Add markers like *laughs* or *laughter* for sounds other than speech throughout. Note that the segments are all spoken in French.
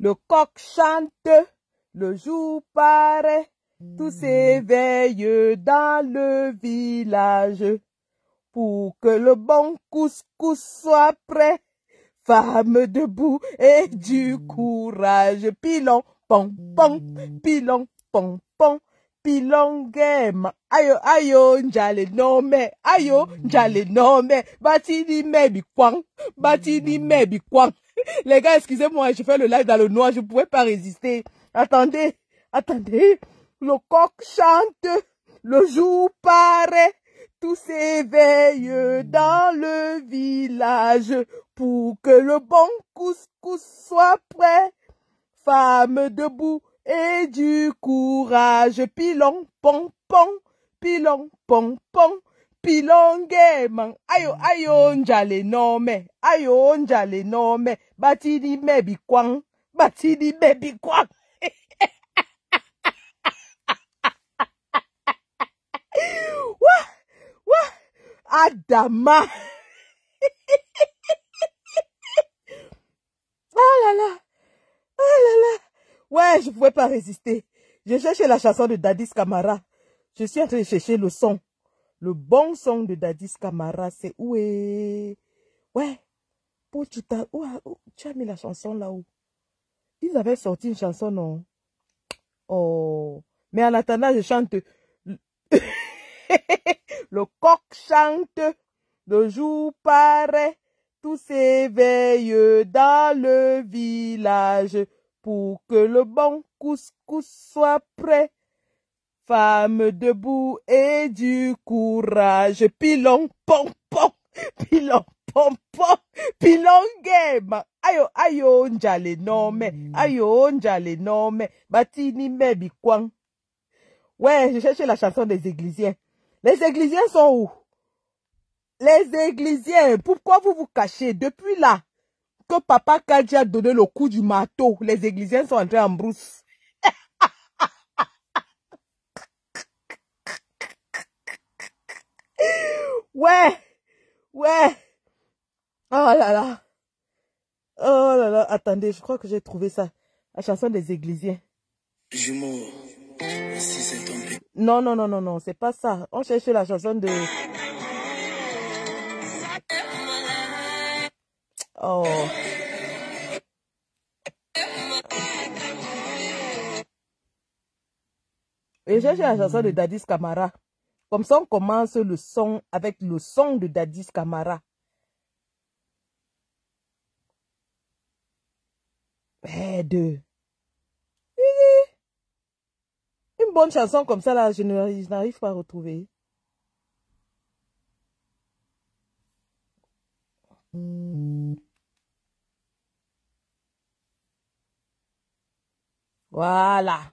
Le coq chante, le jour paraît, tout hmm. s'éveille dans le village. Pour que le bon couscous soit prêt, femme debout et du hmm. courage. Pilon, pom, pom, hmm. pilon, pom, pom, pilon game. Ayo, ayo, njale nome, ayo, njale nome, batini mebi kwang, batini mebi kwang. *laughs* Les gars, excusez-moi, je fais le live dans le noir, je ne pouvais pas résister. Attendez, attendez. Le coq chante, le jour paraît, tout s'éveille dans le village pour que le bon couscous soit prêt. Femme debout et du courage, pilon, pon, pon, pilon, pon, pon. Pilonge, man ayo njale le nome ayo njale nome bati di mebi kwang batidi di mebi kwang wa *laughs* wa adama *laughs* ah là là ah là là ouais je pouvais pas résister je cherchais la chanson de Dadis Camara je suis en train de chercher le son le bon son de Dadis Camara, c'est Ouais, Ouais. Pour tu, as, tu as mis la chanson là-haut. Ils avaient sorti une chanson, non? Oh. Mais en attendant, je chante. *laughs* le coq chante. Le jour paraît. Tout s'éveille dans le village pour que le bon couscous soit prêt femme debout et du courage. Pilon, pom, pom, pilon, pom, pom, pilon game. Ayo, ayo, njale nome, mm. ayo, njale nome, batini mebi kwang. Ouais, je cherchais la chanson des églisiens. Les églisiens sont où? Les églisiens, pourquoi vous vous cachez depuis là que papa Kadji a donné le coup du marteau? Les églisiens sont entrés en brousse. Ouais Ouais Oh là là Oh là là, attendez, je crois que j'ai trouvé ça. La chanson des Églisiens. non, non, non, non, non, c'est pas ça. On cherchait la chanson de... Oh. Et la chanson de Dadis Camara. Comme ça, on commence le son avec le son de Dadis Camara. Deux. Une bonne chanson comme ça, là, je n'arrive pas à retrouver. Voilà.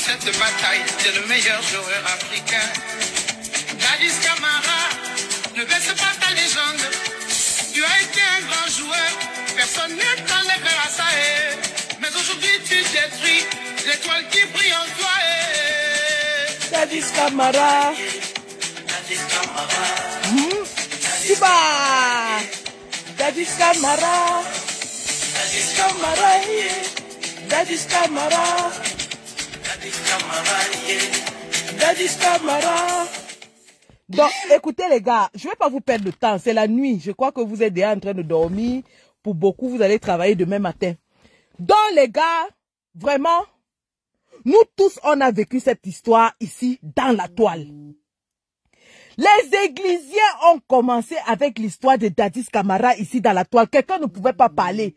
cette bataille, es le meilleur joueur africain. Dadis Camara, ne baisse pas ta légende. Tu as été un grand joueur, personne ne t'enlèvera ça. Mais aujourd'hui, tu détruis l'étoile qui brille en toi. Dadis Camara. Dadis Camara. Siba hmm? Dadis Camara. Dadis Camara. Dadis Camara. Donc, écoutez les gars, je ne vais pas vous perdre de temps, c'est la nuit. Je crois que vous êtes déjà en train de dormir. Pour beaucoup, vous allez travailler demain matin. Donc les gars, vraiment, nous tous, on a vécu cette histoire ici, dans la toile. Les églisiens ont commencé avec l'histoire de Dadis Kamara ici dans la toile. Quelqu'un ne pouvait pas parler.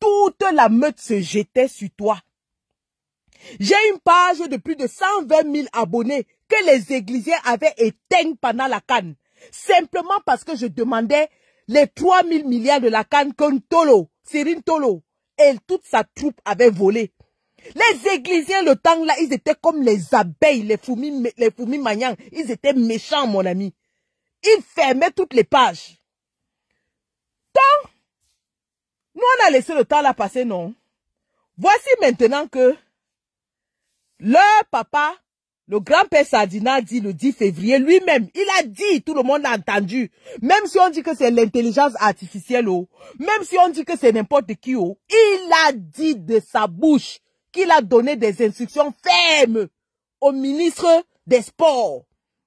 Toute la meute se jetait sur toi. J'ai une page de plus de 120 000 abonnés que les églisiens avaient éteint pendant la canne. Simplement parce que je demandais les 3 000 milliards de la canne que Tolo, Cyrine Tolo et toute sa troupe avaient volé. Les églisiens, le temps là, ils étaient comme les abeilles, les fourmis, les Ils étaient méchants, mon ami. Ils fermaient toutes les pages. Tant, nous on a laissé le temps là passer, non? Voici maintenant que le papa, le grand-père Sadina dit le 10 février, lui-même, il a dit, tout le monde a entendu. Même si on dit que c'est l'intelligence artificielle, oh, même si on dit que c'est n'importe qui, oh, il a dit de sa bouche qu'il a donné des instructions fermes au ministre des Sports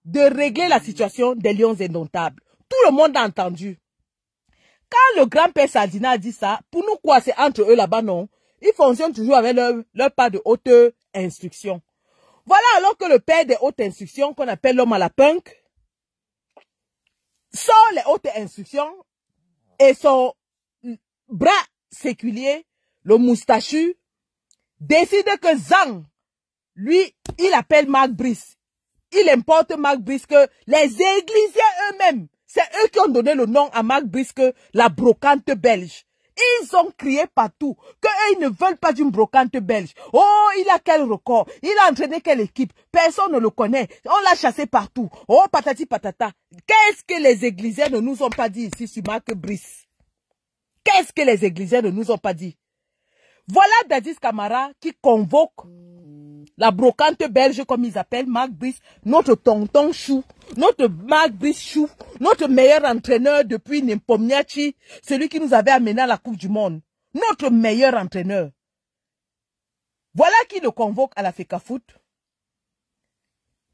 de régler la situation des lions indomptables. Tout le monde a entendu. Quand le grand-père Sadina a dit ça, pour nous quoi, c'est entre eux là-bas, non Ils fonctionnent toujours avec leur, leur pas de hauteur, instruction. Voilà alors que le père des hautes instructions, qu'on appelle l'homme à la punk, sans les hautes instructions et son bras séculier, le moustachu, décide que Zang, lui, il appelle Marc Brice. Il importe Marc Brice que les églisiens eux-mêmes, c'est eux qui ont donné le nom à Marc Brice que la brocante belge. Ils ont crié partout qu'ils ne veulent pas d'une brocante belge. Oh, il a quel record Il a entraîné quelle équipe Personne ne le connaît. On l'a chassé partout. Oh, patati patata. Qu'est-ce que les églises ne nous ont pas dit ici sur Marc Brice Qu'est-ce que les églisiens ne nous ont pas dit voilà Dadis Camara qui convoque la brocante belge, comme ils appellent, Marc Brice, notre tonton chou, notre Marc Brice chou, notre meilleur entraîneur depuis Nimpomniachi, celui qui nous avait amené à la Coupe du Monde. Notre meilleur entraîneur. Voilà qui le convoque à la e Foot.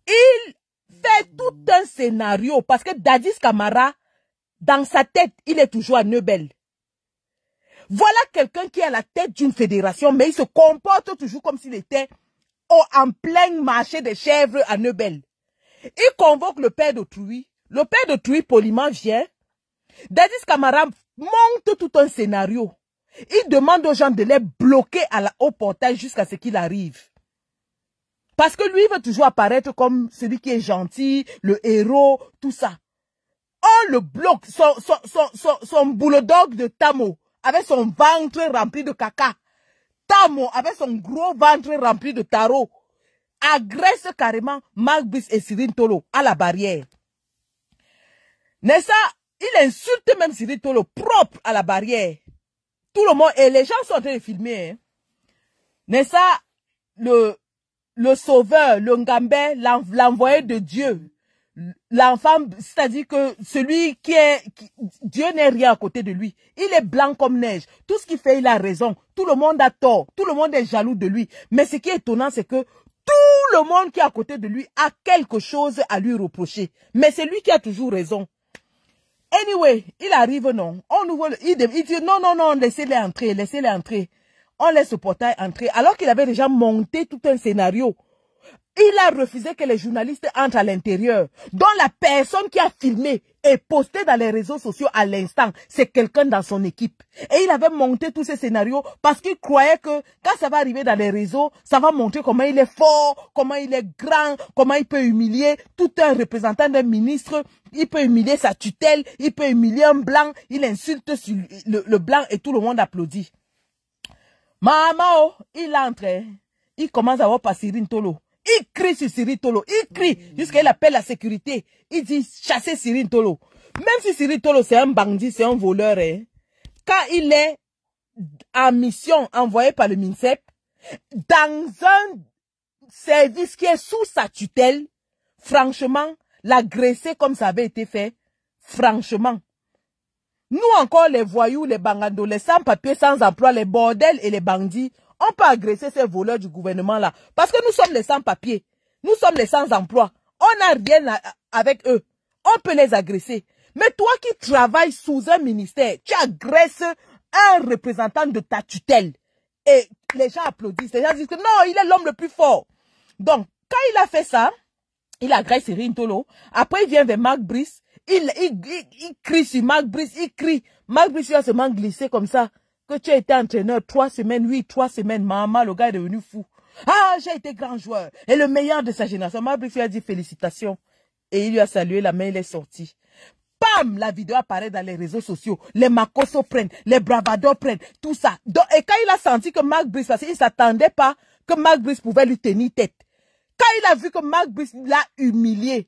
Il fait tout un scénario parce que Dadis Camara, dans sa tête, il est toujours à Neubel. Voilà quelqu'un qui est à la tête d'une fédération, mais il se comporte toujours comme s'il était au, oh, en plein marché des chèvres à Neubel. Il convoque le père d'autrui. Le père d'autrui, poliment, vient. Dadis Kamaram monte tout un scénario. Il demande aux gens de les bloquer à la, au portail jusqu'à ce qu'il arrive. Parce que lui veut toujours apparaître comme celui qui est gentil, le héros, tout ça. On le bloque, son, son, son de Tamo, avec son ventre rempli de caca. Tamo, avec son gros ventre rempli de tarot, agresse carrément Magbis et Cyril Tolo à la barrière. Nessa, Il insulte même Cyril Tolo propre à la barrière. Tout le monde, et les gens sont en train de filmer. Hein. le, le sauveur, le ngambé, l'envoyé de Dieu, l'enfant, c'est-à-dire que celui qui est, Dieu n'est rien à côté de lui. Il est blanc comme neige. Tout ce qu'il fait, il a raison. Tout le monde a tort. Tout le monde est jaloux de lui. Mais ce qui est étonnant, c'est que tout le monde qui est à côté de lui a quelque chose à lui reprocher. Mais c'est lui qui a toujours raison. Anyway, il arrive, non. On nous il, il dit, non, non, non, laissez-les entrer, laissez-les entrer. On laisse le portail entrer. Alors qu'il avait déjà monté tout un scénario. Il a refusé que les journalistes entrent à l'intérieur. Donc la personne qui a filmé et posté dans les réseaux sociaux à l'instant, c'est quelqu'un dans son équipe. Et il avait monté tous ces scénarios parce qu'il croyait que quand ça va arriver dans les réseaux, ça va montrer comment il est fort, comment il est grand, comment il peut humilier tout un représentant d'un ministre. Il peut humilier sa tutelle, il peut humilier un blanc, il insulte le, blanc et tout le monde applaudit. Mamao, il entre, il commence à voir Passirine Tolo. Il crie sur Cyril Tolo. Il crie jusqu'à qu'il appelle la sécurité. Il dit chasser Cyril Tolo. Même si Cyril Tolo, c'est un bandit, c'est un voleur. Hein. Quand il est en mission envoyé par le MINSEP, dans un service qui est sous sa tutelle, franchement, l'agresser comme ça avait été fait, franchement. Nous encore, les voyous, les bangandos, les sans-papiers, sans emploi, les bordels et les bandits, on peut agresser ces voleurs du gouvernement-là. Parce que nous sommes les sans-papiers. Nous sommes les sans-emploi. On n'a rien avec eux. On peut les agresser. Mais toi qui travailles sous un ministère, tu agresses un représentant de ta tutelle. Et les gens applaudissent. Les gens disent que non, il est l'homme le plus fort. Donc, quand il a fait ça, il agresse Rintolo. Après, il vient vers Marc Brice. Il, crie sur Marc Brice. Il crie. Marc Brice, il va seulement glissé comme ça que tu as été entraîneur trois semaines, oui, trois semaines, maman, le gars est devenu fou. Ah, j'ai été grand joueur et le meilleur de sa génération. Bruce lui a dit félicitations. Et il lui a salué, la main, il est sorti. Pam, la vidéo apparaît dans les réseaux sociaux. Les Makoso prennent, les Bravados prennent, tout ça. et quand il a senti que Marc Brice, parce ne s'attendait pas que Marc Brice pouvait lui tenir tête. Quand il a vu que Marc Brice l'a humilié,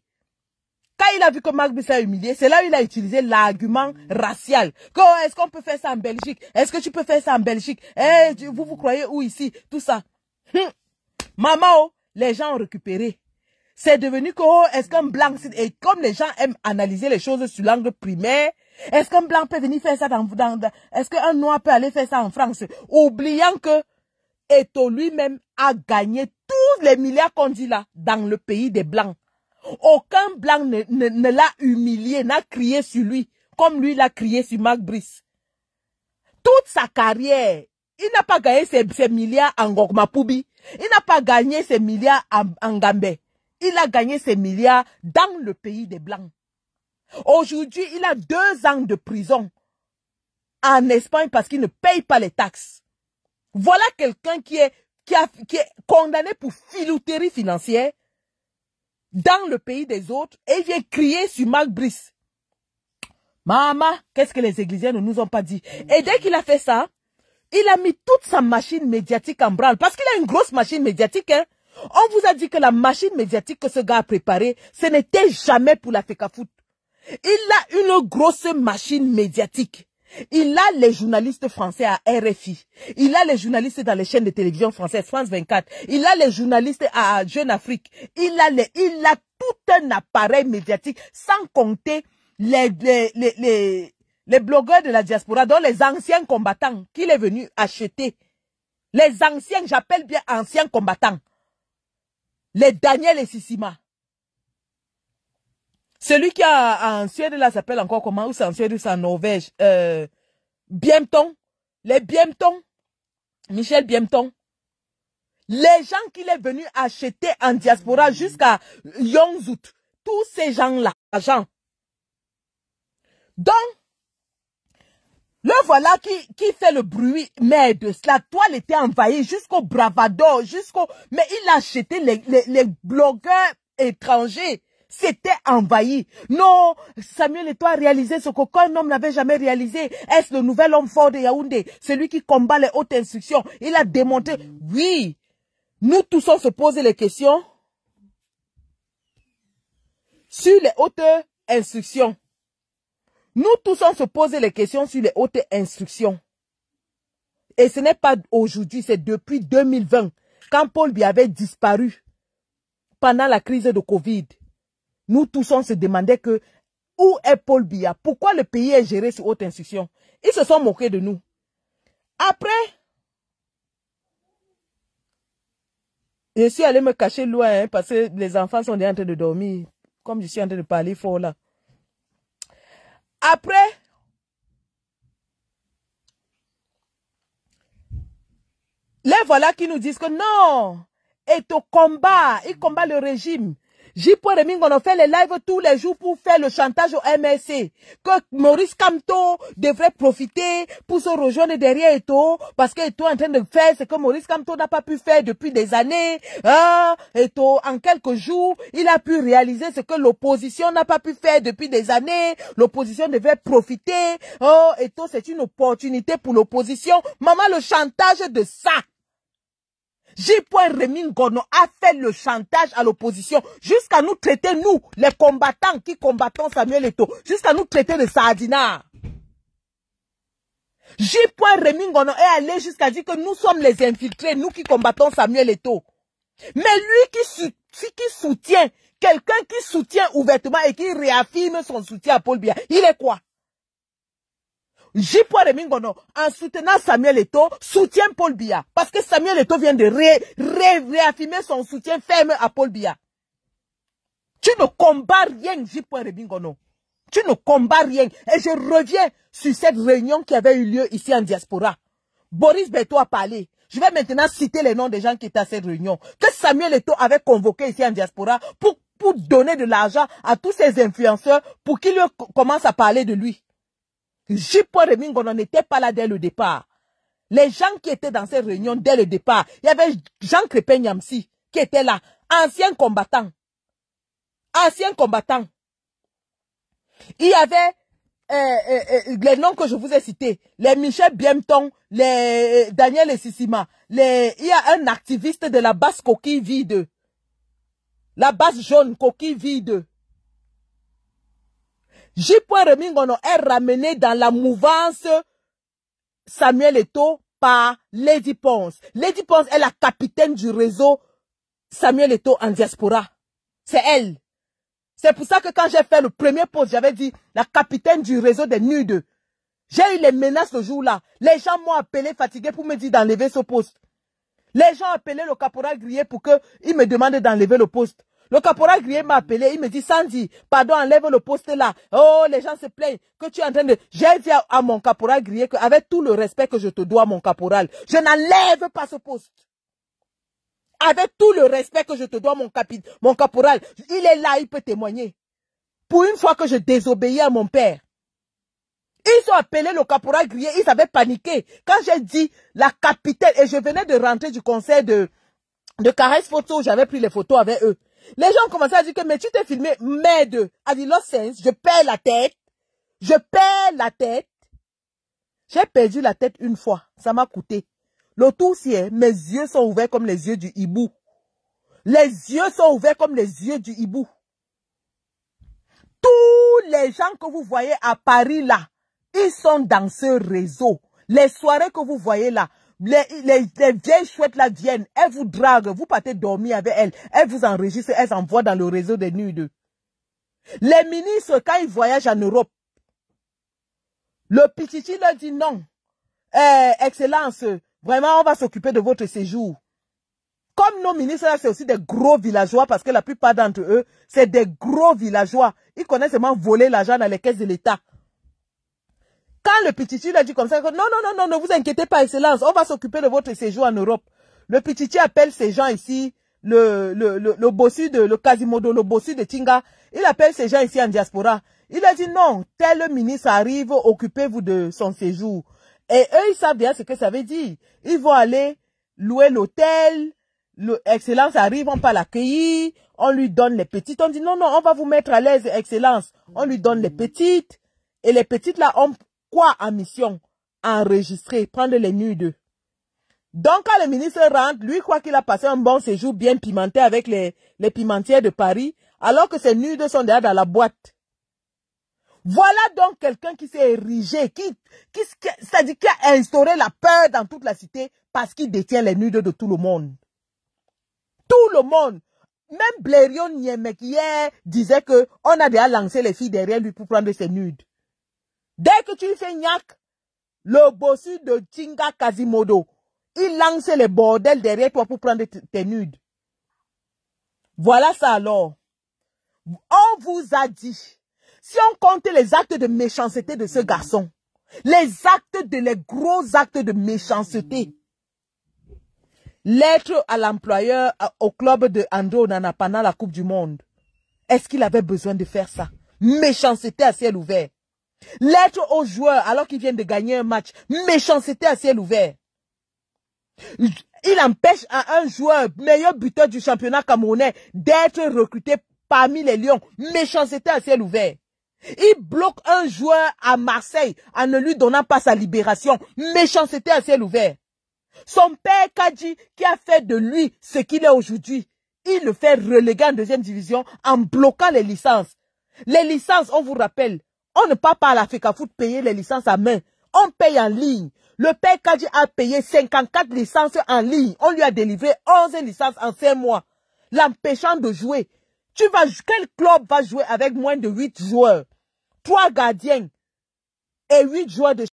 quand il a vu que Marc s'est humilié, c'est là où il a utilisé l'argument racial. Oh, est-ce qu'on peut faire ça en Belgique Est-ce que tu peux faire ça en Belgique eh, Vous vous croyez où ici Tout ça. Hum. Maman, oh, les gens ont récupéré. C'est devenu que oh, est-ce qu'un blanc... Et comme les gens aiment analyser les choses sur l'angle primaire, est-ce qu'un blanc peut venir faire ça dans... dans, est-ce qu'un noir peut aller faire ça en France Oubliant que Eto lui-même a gagné tous les milliards qu'on dit là dans le pays des blancs. Aucun blanc ne, l'a humilié, n'a crié sur lui, comme lui l'a crié sur Marc Brice. Toute sa carrière, il n'a pas gagné ses, milliards en Gokmapoubi. Il n'a pas gagné ses milliards en, Gambé. Il a gagné ses milliards dans le pays des Blancs. Aujourd'hui, il a deux ans de prison en Espagne parce qu'il ne paye pas les taxes. Voilà quelqu'un qui est, a, qui est condamné pour filouterie financière dans le pays des autres et vient crier sur Marc Brice. Maman, qu'est-ce que les églises ne nous ont pas dit Et dès qu'il a fait ça, il a mis toute sa machine médiatique en branle. Parce qu'il a une grosse machine médiatique. Hein. On vous a dit que la machine médiatique que ce gars a préparée, ce n'était jamais pour la Foot Il a une grosse machine médiatique. Il a les journalistes français à RFI. Il a les journalistes dans les chaînes de télévision françaises, France 24. Il a les journalistes à Jeune Afrique. Il a, les, il a tout un appareil médiatique, sans compter les, les, les blogueurs de la diaspora, dont les anciens combattants qu'il est venu acheter. Les anciens, j'appelle bien anciens combattants. Les Daniel et Sissima. Celui qui a en Suède là s'appelle encore comment Ou c'est en Suède ou c'est en Norvège euh, Les Biemton, Michel Biemton. Les gens qu'il est venu acheter en diaspora jusqu'à août. Tous ces gens-là. Gens. Donc, le voilà qui, qui fait le bruit, mais de cela, toile était envahie jusqu'au bravado, jusqu'au... Mais il a acheté les, les, les blogueurs étrangers c'était envahi. Non, Samuel et a réalisé ce qu'aucun homme n'avait jamais réalisé. Est-ce le nouvel homme fort de Yaoundé, celui qui combat les hautes instructions Il a démonté. oui, nous tous on se poser les questions sur les hautes instructions. Nous tous on se poser les questions sur les hautes instructions. Et ce n'est pas aujourd'hui, c'est depuis 2020, quand Paul Bi avait disparu pendant la crise de Covid. Nous tous, on se demandait que où est Paul Biya Pourquoi le pays est géré sous haute institution Ils se sont moqués de nous. Après, je suis allé me cacher loin hein, parce que les enfants sont déjà en train de dormir. Comme je suis en train de parler fort là. Après, les voilà qui nous disent que non, est au combat, il combat le régime. J. Reming, on a fait les lives tous les jours pour faire le chantage au MSC. Que Maurice Camto devrait profiter pour se rejoindre derrière Eto, parce que Eto est en train de faire ce que Maurice Camto n'a pas pu faire depuis des années. Ah, Eto, en quelques jours, il a pu réaliser ce que l'opposition n'a pas pu faire depuis des années. L'opposition devait profiter. Oh, Eto, c'est une opportunité pour l'opposition. Maman, le chantage de ça. J. Rémi a fait le chantage à l'opposition jusqu'à nous traiter, nous, les combattants qui combattons Samuel Eto, jusqu'à nous traiter de sardina. J. Rémi est allé jusqu'à dire que nous sommes les infiltrés, nous qui combattons Samuel Eto. Mais lui qui, qui soutient, quelqu'un qui soutient ouvertement et qui réaffirme son soutien à Paul Biya, il est quoi J.Paul Mingono, en soutenant Samuel Eto, soutient Paul Biya. Parce que Samuel Eto vient de ré, réaffirmer son soutien ferme à Paul Biya. Tu ne combats rien, Mingono. Tu ne combats rien. Et je reviens sur cette réunion qui avait eu lieu ici en diaspora. Boris Beto a parlé. Je vais maintenant citer les noms des gens qui étaient à cette réunion. Que Samuel Eto avait convoqué ici en diaspora pour, pour donner de l'argent à tous ses influenceurs pour qu'ils commencent à parler de lui. Jipo Remingo n'en était pas là dès le départ. Les gens qui étaient dans ces réunions dès le départ, il y avait Jean Crépin Yamsi qui était là, ancien combattant. Ancien combattant. Il y avait euh, euh, euh, les noms que je vous ai cités, les Michel Biemton, les Daniel Essissima, les, il y a un activiste de la basse coquille vide, la base jaune coquille vide, J. Remingono est ramené dans la mouvance Samuel Eto par Lady Ponce. Lady Ponce est la capitaine du réseau Samuel Eto en diaspora. C'est elle. C'est pour ça que quand j'ai fait le premier poste, j'avais dit la capitaine du réseau des nudes. J'ai eu les menaces ce jour-là. Les gens m'ont appelé fatigué pour me dire d'enlever ce poste. Les gens appelaient le caporal grillé pour qu'il me demande d'enlever le poste. Le caporal Grier m'a appelé, il me dit, Sandy, pardon, enlève le poste là. Oh, les gens se plaignent que tu es en train de... J'ai dit à, mon caporal Grier qu'avec tout le respect que je te dois, mon caporal, je n'enlève pas ce poste. Avec tout le respect que je te dois, mon, mon caporal, il est là, il peut témoigner. Pour une fois que je désobéis à mon père, ils ont appelé le caporal grillé, ils avaient paniqué. Quand j'ai dit la capitale, et je venais de rentrer du conseil de, de Caresse Photo, j'avais pris les photos avec eux. Les gens ont commencé à dire que, mais tu t'es filmé, mais deux. A dit je perds la tête. Je perds la tête. J'ai perdu la tête une fois. Ça m'a coûté. Le tout, mes yeux sont ouverts comme les yeux du hibou. Les yeux sont ouverts comme les yeux du hibou. Tous les gens que vous voyez à Paris là, ils sont dans ce réseau. Les soirées que vous voyez là, les, vieilles chouettes là viennent, elles vous draguent, vous partez dormir avec elles, elles vous enregistrent, elles envoient dans le réseau des nudes. Les ministres, quand ils voyagent en Europe, le Pichichi leur dit non. Eh, excellence, vraiment, on va s'occuper de votre séjour. Comme nos ministres, c'est aussi des gros villageois, parce que la plupart d'entre eux, c'est des gros villageois. Ils connaissent seulement voler l'argent dans les caisses de l'État. Quand le petit a dit comme ça, non, non, non, non, ne vous inquiétez pas, Excellence, on va s'occuper de votre séjour en Europe. Le petit appelle ces gens ici, le, le, le, bossu de, le Quasimodo, le bossu de Tinga, il appelle ces gens ici en diaspora. Il a dit non, tel ministre arrive, occupez-vous de son séjour. Et eux, ils savent bien ce que ça veut dire. Ils vont aller louer l'hôtel, Excellence arrive, on peut l'accueillir, on lui donne les petites. On dit non, non, on va vous mettre à l'aise, Excellence. On lui donne les petites. Et les petites, là, on, quoi en mission Enregistrer, prendre les nudes. Donc, quand le ministre rentre, lui croit qu'il a passé un bon séjour bien pimenté avec les, les de Paris, alors que ses nudes sont derrière dans la boîte. Voilà donc quelqu'un qui s'est érigé, qui, qui, c'est-à-dire qui a instauré la peur dans toute la cité parce qu'il détient les nudes de tout le monde. Tout le monde. Même Blériot Niemek hier disait que on a déjà lancé les filles derrière lui pour prendre ses nudes. Dès que tu fais gnac, le bossu de Chinga Quasimodo, il lance les bordels derrière toi pour prendre tes nudes. Voilà ça alors. On vous a dit, si on comptait les actes de méchanceté de ce garçon, les actes de, les gros actes de méchanceté, Lettre à l'employeur au club de Andro Nana pendant la Coupe du Monde. Est-ce qu'il avait besoin de faire ça Méchanceté à ciel ouvert. L'être aux joueurs alors qu'ils viennent de gagner un match. Méchanceté à ciel ouvert. Il empêche à un joueur, meilleur buteur du championnat camerounais, d'être recruté parmi les Lions. Méchanceté à ciel ouvert. Il bloque un joueur à Marseille en ne lui donnant pas sa libération. Méchanceté à ciel ouvert. Son père Kadji, qui a fait de lui ce qu'il est aujourd'hui, il le fait reléguer en deuxième division en bloquant les licences. Les licences, on vous rappelle, on ne part pas à l'Afrique à Foot payer les licences à main. On paye en ligne. Le père Kadji a payé 54 licences en ligne. On lui a délivré 11 licences en 5 mois, l'empêchant de jouer. Tu vas, quel club va jouer avec moins de 8 joueurs? 3 gardiens et 8 joueurs de